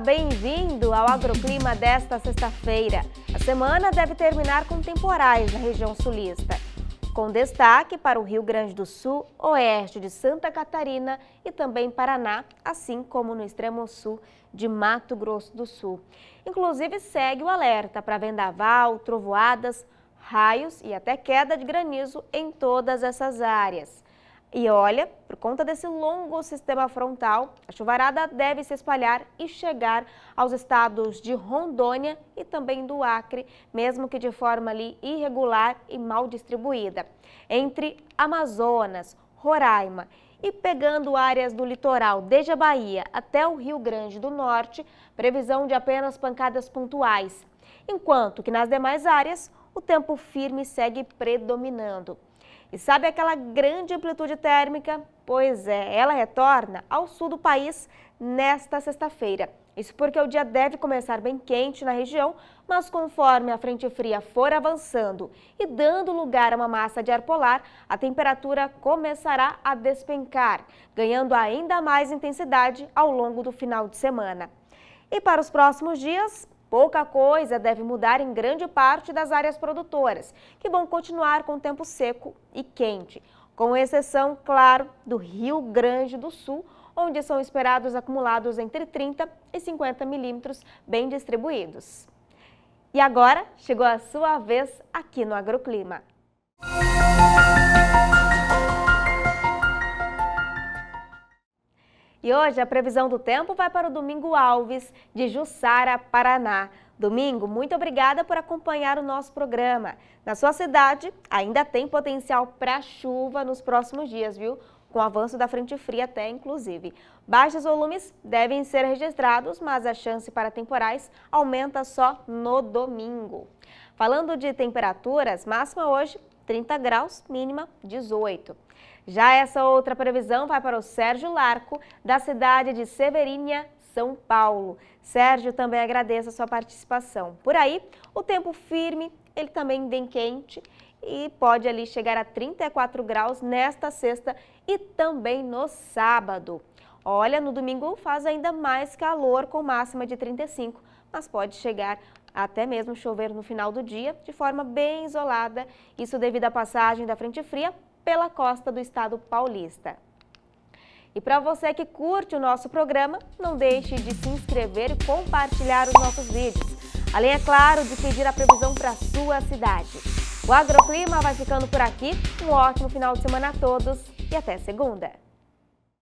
bem-vindo ao agroclima desta sexta-feira. A semana deve terminar com temporais na região sulista, com destaque para o Rio Grande do Sul, oeste de Santa Catarina e também Paraná, assim como no extremo sul de Mato Grosso do Sul. Inclusive, segue o alerta para vendaval, trovoadas, raios e até queda de granizo em todas essas áreas. E olha, por conta desse longo sistema frontal, a chuvarada deve se espalhar e chegar aos estados de Rondônia e também do Acre, mesmo que de forma ali irregular e mal distribuída. Entre Amazonas, Roraima e pegando áreas do litoral, desde a Bahia até o Rio Grande do Norte, previsão de apenas pancadas pontuais. Enquanto que nas demais áreas, o tempo firme segue predominando. E sabe aquela grande amplitude térmica? Pois é, ela retorna ao sul do país nesta sexta-feira. Isso porque o dia deve começar bem quente na região, mas conforme a frente fria for avançando e dando lugar a uma massa de ar polar, a temperatura começará a despencar, ganhando ainda mais intensidade ao longo do final de semana. E para os próximos dias, Pouca coisa deve mudar em grande parte das áreas produtoras, que vão continuar com tempo seco e quente, com exceção, claro, do Rio Grande do Sul, onde são esperados acumulados entre 30 e 50 milímetros bem distribuídos. E agora chegou a sua vez aqui no Agroclima. E hoje a previsão do tempo vai para o Domingo Alves, de Jussara, Paraná. Domingo, muito obrigada por acompanhar o nosso programa. Na sua cidade, ainda tem potencial para chuva nos próximos dias, viu? com avanço da frente fria até inclusive. Baixos volumes devem ser registrados, mas a chance para temporais aumenta só no domingo. Falando de temperaturas, máxima hoje 30 graus, mínima 18. Já essa outra previsão vai para o Sérgio Larco, da cidade de Severínia, São Paulo. Sérgio, também agradeço a sua participação. Por aí, o tempo firme, ele também vem quente e pode ali chegar a 34 graus nesta sexta e também no sábado. Olha, no domingo faz ainda mais calor com máxima de 35, mas pode chegar até mesmo chover no final do dia de forma bem isolada, isso devido à passagem da frente fria pela costa do estado paulista. E para você que curte o nosso programa, não deixe de se inscrever e compartilhar os nossos vídeos. Além, é claro, de pedir a previsão para sua cidade. O Agroclima vai ficando por aqui. Um ótimo final de semana a todos e até segunda!